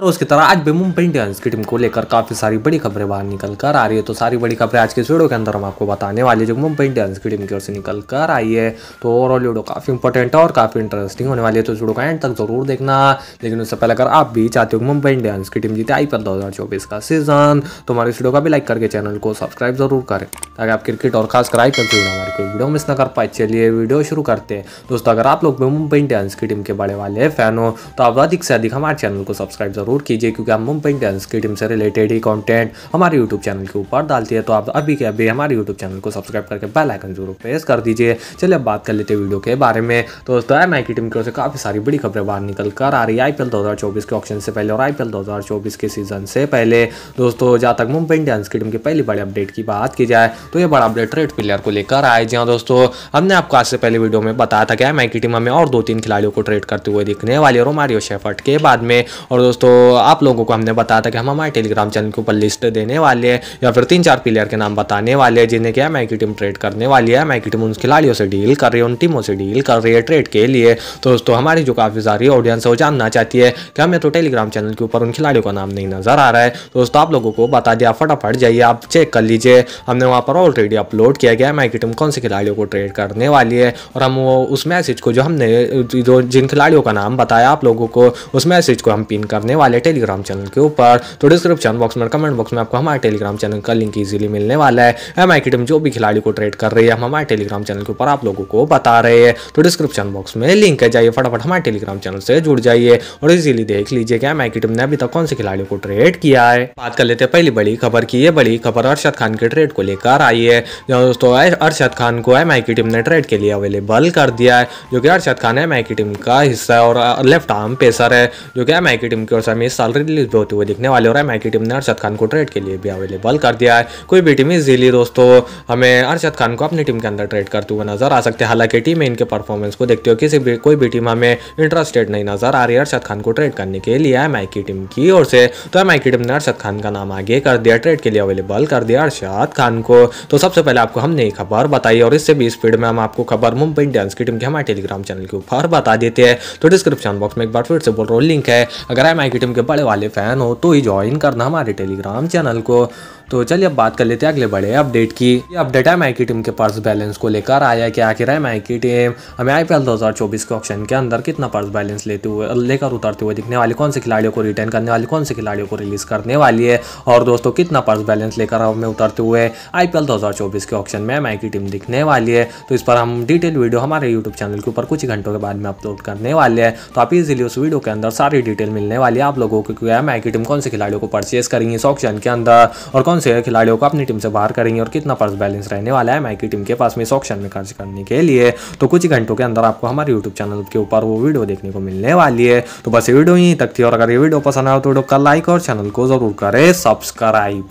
रोज की तरह आज भी मुंबई इंडियंस की टीम को लेकर काफी सारी बड़ी खबरें बाहर निकल कर आ रही है तो सारी बड़ी खबरें आज के इस वीडियो के अंदर हम आपको बताने वाले जो मुंबई इंडियंस की टीम की ओर से निकल कर आई है तो ओवरऑल वीडियो काफी इंपॉर्टेंट और काफी इंटरेस्टिंग होने वाली है तो इस वीडियो का एंड तक जरूर देखना लेकिन उससे पहले अगर आप भी चाहते हो मुंबई इंडियंस की टीम जीते आई दो का सीजन तो हमारे वीडियो का भी लाइक करके चैनल को सब्सक्राइब जरूर करें ताकि आप क्रिकेट और खास कर पी हमारी कोई वीडियो मिस ना कर पाए चलिए वीडियो शुरू करते हैं दोस्तों अगर आप लोग मुंबई इंडियंस की टीम के बड़े वाले फैन हो तो आप अधिक से अधिक हमारे चैनल को सब्सक्राइब जरूर ज़रूर कीजिए क्योंकि हम मुंबई इंडियंस की टीम से रिलेटेड ही कॉन्टेंट हमारे यूट्यूब चैनल के ऊपर डालती है तो आप अभी के अभी हमारे यूट्यूब चैनल को सब्सक्राइब करके बेल आइकन जरूर प्रेस कर दीजिए चलिए अब बात कर लेते हैं वीडियो के बारे में तो दोस्तों एम की टीम की ओर से काफ़ी सारी बड़ी खबरें बाहर निकल कर आ रही है आई पी के ऑप्शन से पहले और आई पी के सीजन से पहले दोस्तों जहाँ तक मुंबई इंडियंस की टीम की पहली बड़ी अपडेट की बात की जाए तो ये बड़ा अपडेट रेड प्लेयर को लेकर आए जी हाँ दोस्तों हमने आपको आज से पहले वीडियो में बताया था कि एम की टीम हमें और दो तीन खिलाड़ियों को ट्रेड करते हुए दिखने वाली और हमारियो शेफर्ट के बाद में और दोस्तों आप लोगों को हमने बताया था कि हम हमारे टेलीग्राम चैनल के ऊपर लिस्ट देने वाले हैं या फिर तीन चार प्लेयर के नाम बताने वाले हैं जिन्हें क्या मैकी की टीम ट्रेड करने वाली है मैकी टीम उन खिलाड़ियों से डील कर रही है उन टीमों से डील कर रही है ट्रेड के लिए तो दोस्तों हमारी जो काफ़ी सारी ऑडियंस है वो जानना चाहती है कि हमें तो टेलीग्राम चैनल के ऊपर उन खिलाड़ियों का नाम नहीं नज़र आ रहा है तो दोस्तों आप लोगों को बता दिया फटाफट जाइए आप चेक कर लीजिए हमने वहाँ पर ऑलरेडी अपलोड किया गया मैकी की टीम कौन से खिलाड़ियों को ट्रेड करने वाली है और हम वो उस मैसेज को जो हमने जो जिन खिलाड़ियों का नाम बताया आप लोगों को उस मैसेज को हम पिन करने वाले वाले टेलीग्राम चैनल के ऊपर तो डिस्क्रिप्शन बॉक्स में कमेंट बॉक्स में आपको हमारे टेलीग्राम चैनल का लिंक इजीली मिलने वाला है एम आई टीम जो भी खिलाड़ी को ट्रेड कर रही है हम हमारे टेलीग्राम चैनल के ऊपर आप लोगों को बता रहे हैं तो डिस्क्रिप्शन बॉक्स में लिंक है जाइए फटाफट हमारे टेलीग्राम चैनल से जुड़ जाइए और इजीली देख लीजिए कि एम आई टीम ने अभी तक कौन से खिलाड़ियों को ट्रेड किया है बात कर लेते हैं पहली बड़ी खबर की ये बड़ी खबर अर्शद खान के ट्रेड को लेकर आई है दोस्तों अर्शद खान को एम की टीम ने ट्रेड के लिए अवेलेबल कर दिया है जो कि अर्शद खान एम की टीम का हिस्सा है और लेफ्ट आर्म पेसर है जो कि एम की टीम की ओर से में इस साल रिलीज होते हुए दिखने वाले और एमआईटी टीम ने अरशद खान को ट्रेड के लिए भी अवेलेबल कर दिया है कोई भी टीम इजीली दोस्तों हमें अरशद खान को अपनी टीम के अंदर ट्रेड करते हुए नजर आ सकते हैं हालांकि टीम इनके परफॉर्मेंस को देखते हो किसी भी कोई भी टीम हमें इंटरेस्टेड नहीं नजर आ रही है अरशद खान को ट्रेड करने के लिए एम की टीम की ओर से तो एम की टीम ने अरशद खान का नाम आगे कर दिया ट्रेड के लिए अवेलेबल कर दिया अरशद खान को तो सबसे पहले आपको हमने ये खबर बताई और इससे भी स्पीड में हम आपको खबर मुंबई इंडियंस की टीम के हमारे टेलीग्राम चैनल के ऊपर बता देते हैं तो डिस्क्रिप्शन बॉक्स में एक बार फिर से बोल रहा हूँ लिंक है अगर एम की के बड़े वाले फ़ैन हो तो ही ज्वाइन करना हमारे टेलीग्राम चैनल को तो चलिए अब बात कर लेते हैं अगले बड़े अपडेट की ये अपडेट है माइकी की टीम के पर्स बैलेंस को लेकर आया कि आखिर है की टीम हमें आई पी के ऑप्शन के अंदर कितना पर्स बैलेंस लेते हुए लेकर उतरते हुए दिखने वाले कौन से खिलाड़ियों को रिटर्न करने वाले कौन से खिलाड़ियों को रिलीज करने वाली है और दोस्तों कितना पर्स बैलेंस लेकर हमें उतरते हुए आई पी के ऑप्शन में एम की टीम दिखने वाली है तो इस पर हम डिटेल वीडियो हमारे यूट्यूब चैनल के ऊपर कुछ घंटों के बाद में अपलोड करने वाले हैं तो आप इजिली उस वीडियो के अंदर सारी डिटेल मिलने वाली है आप लोगों को एम की टीम कौन से खिलाड़ियों को परचेज करेंगी इस ऑप्शन के अंदर और कौन कौन से खिलाड़ियों को अपनी टीम से बाहर करेंगे और कितना पर्स बैलेंस रहने वाला है माइकी टीम के पास में इस ऑप्शन में खर्च करने के लिए तो कुछ घंटों के अंदर आपको हमारे यूट्यूब चैनल के ऊपर वो वीडियो देखने को मिलने वाली है तो बस ये वीडियो यहीं तक थी और अगर ये वीडियो पसंद आए तो वीडियो का लाइक और चैनल को जरूर करें सब्सक्राइब